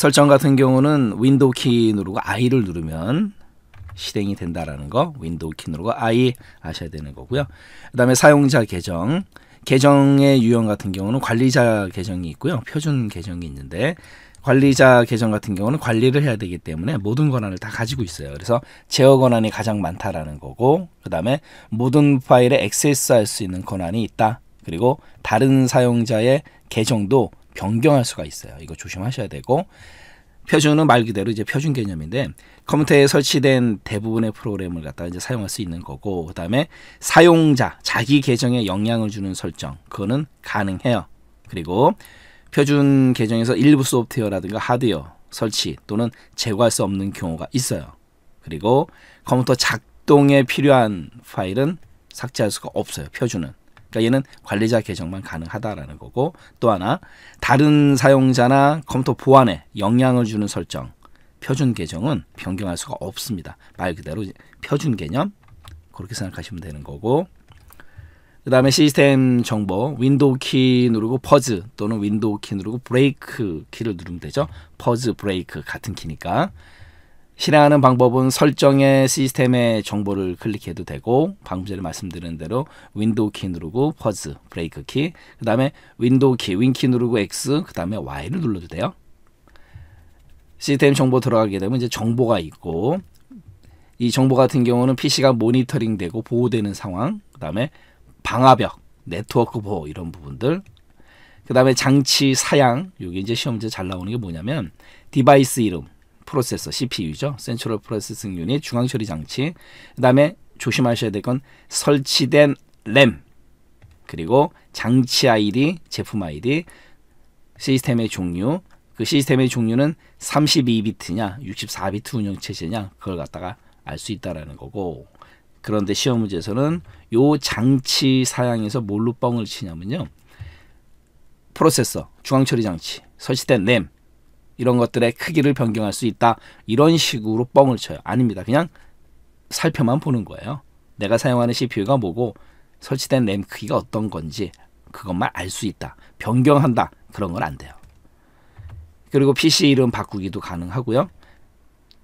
설정 같은 경우는 윈도우 키 누르고 I를 누르면 실행이 된다라는 거 윈도우 키 누르고 I 아셔야 되는 거고요. 그 다음에 사용자 계정 계정의 유형 같은 경우는 관리자 계정이 있고요. 표준 계정이 있는데 관리자 계정 같은 경우는 관리를 해야 되기 때문에 모든 권한을 다 가지고 있어요. 그래서 제어 권한이 가장 많다라는 거고 그 다음에 모든 파일에 액세스할 수 있는 권한이 있다. 그리고 다른 사용자의 계정도 변경할 수가 있어요. 이거 조심하셔야 되고 표준은 말 그대로 이제 표준 개념인데 컴퓨터에 설치된 대부분의 프로그램을 갖다 이제 사용할 수 있는 거고 그다음에 사용자 자기 계정에 영향을 주는 설정 그거는 가능해요. 그리고 표준 계정에서 일부 소프트웨어라든가 하드웨어 설치 또는 제거할 수 없는 경우가 있어요. 그리고 컴퓨터 작동에 필요한 파일은 삭제할 수가 없어요. 표준은. 그러니까 얘는 관리자 계정만 가능하다라는 거고 또 하나 다른 사용자나 컴퓨터 보안에 영향을 주는 설정 표준 계정은 변경할 수가 없습니다. 말 그대로 표준 개념 그렇게 생각하시면 되는 거고 그 다음에 시스템 정보 윈도우 키 누르고 퍼즈 또는 윈도우 키 누르고 브레이크 키를 누르면 되죠. 퍼즈 브레이크 같은 키니까 실행하는 방법은 설정의 시스템의 정보를 클릭해도 되고 방금 전에 말씀드린 대로 윈도우 키 누르고 퍼즈 브레이크 키그 다음에 윈도우 키 윈키 누르고 X 그 다음에 Y를 눌러도 돼요. 시스템 정보 들어가게 되면 이제 정보가 있고 이 정보 같은 경우는 PC가 모니터링되고 보호되는 상황 그 다음에 방화벽 네트워크 보호 이런 부분들 그 다음에 장치 사양 여기 이제 시험제 잘 나오는 게 뭐냐면 디바이스 이름 프로세서 CPU죠. 센트럴 프로세싱 유닛 중앙 처리 장치. 그다음에 조심하셔야 될 건 설치된 램 그리고 장치 아이디, 제품 아이디, 시스템의 종류. 그 시스템의 종류는 32비트냐, 64비트 운영체제냐 그걸 갖다가 알 수 있다라는 거고. 그런데 시험 문제에서는 요 장치 사양에서 뭘로 뻥을 치냐면요. 프로세서, 중앙 처리 장치, 설치된 램, 이런 것들의 크기를 변경할 수 있다. 이런 식으로 뻥을 쳐요. 아닙니다. 그냥 살펴만 보는 거예요. 내가 사용하는 CPU가 뭐고 설치된 램 크기가 어떤 건지 그것만 알 수 있다. 변경한다. 그런 건 안 돼요. 그리고 PC 이름 바꾸기도 가능하고요.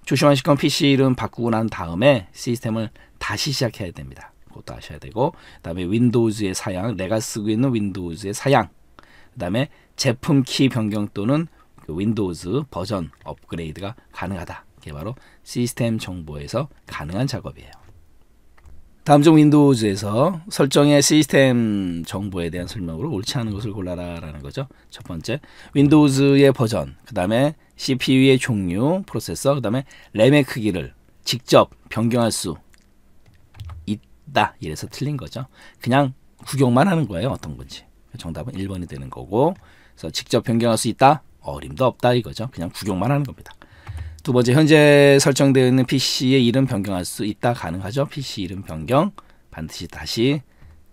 조심하실 건 PC 이름 바꾸고 난 다음에 시스템을 다시 시작해야 됩니다. 그것도 아셔야 되고 그다음에 윈도우즈의 사양, 내가 쓰고 있는 윈도우즈의 사양, 그다음에 제품 키 변경 또는 그 윈도우즈 버전 업그레이드가 가능하다. 이게 바로 시스템 정보에서 가능한 작업이에요. 다음 중 윈도우즈에서 설정의 시스템 정보에 대한 설명으로 옳지 않은 것을 골라라라는 거죠. 첫 번째, 윈도우즈의 버전, 그 다음에 CPU의 종류, 프로세서, 그 다음에 램의 크기를 직접 변경할 수 있다. 이래서 틀린 거죠. 그냥 구경만 하는 거예요. 어떤 건지. 정답은 1번이 되는 거고 그래서 직접 변경할 수 있다. 어림도 없다 이거죠. 그냥 구경만 하는 겁니다. 두 번째 현재 설정되어 있는 PC의 이름 변경할 수 있다 가능하죠. PC 이름 변경 반드시 다시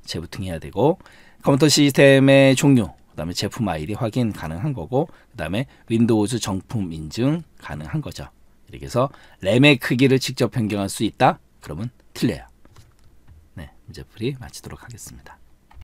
재부팅해야 되고 컴퓨터 시스템의 종류 그다음에 제품 아이디 확인 가능한 거고 그다음에 윈도우즈 정품 인증 가능한 거죠. 이렇게 해서 램의 크기를 직접 변경할 수 있다. 그러면 틀려요. 네, 문제풀이 마치도록 하겠습니다.